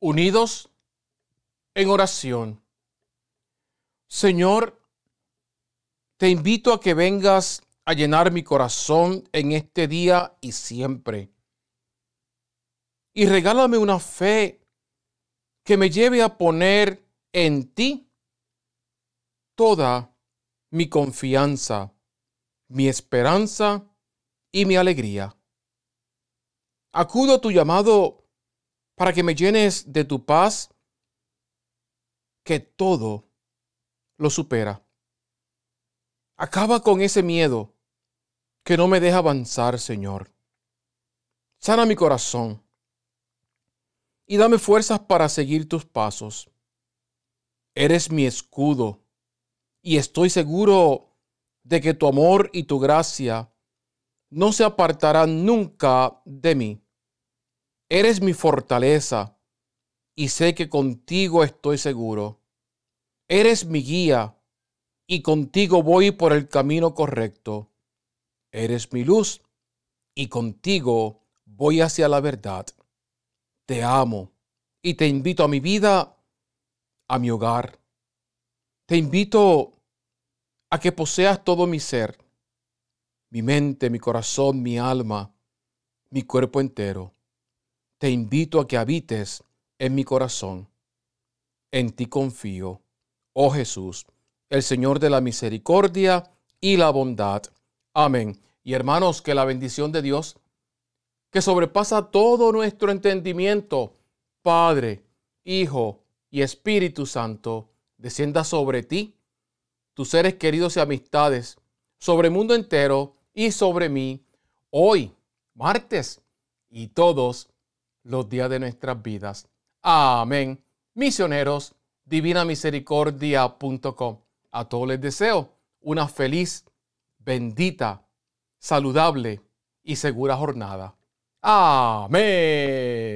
unidos en oración. Señor, te invito a que vengas a llenar mi corazón en este día y siempre. Y regálame una fe que me lleve a poner en ti toda mi confianza, mi esperanza y mi alegría. Acudo a tu llamado para que me llenes de tu paz que todo lo supera. Acaba con ese miedo que no me deja avanzar, Señor. Sana mi corazón y dame fuerzas para seguir tus pasos. Eres mi escudo y estoy seguro de que tu amor y tu gracia no se apartarán nunca de mí. Eres mi fortaleza y sé que contigo estoy seguro. Eres mi guía y contigo voy por el camino correcto. Eres mi luz y contigo voy hacia la verdad. Te amo y te invito a mi vida, a mi hogar. Te invito a que poseas todo mi ser, mi mente, mi corazón, mi alma, mi cuerpo entero te invito a que habites en mi corazón. En ti confío, oh Jesús, el Señor de la misericordia y la bondad. Amén. Y hermanos, que la bendición de Dios, que sobrepasa todo nuestro entendimiento, Padre, Hijo y Espíritu Santo, descienda sobre ti, tus seres queridos y amistades, sobre el mundo entero y sobre mí, hoy, martes, y todos los días de nuestras vidas. Amén. Misioneros, divinamisericordia.com. A todos les deseo una feliz, bendita, saludable y segura jornada. Amén.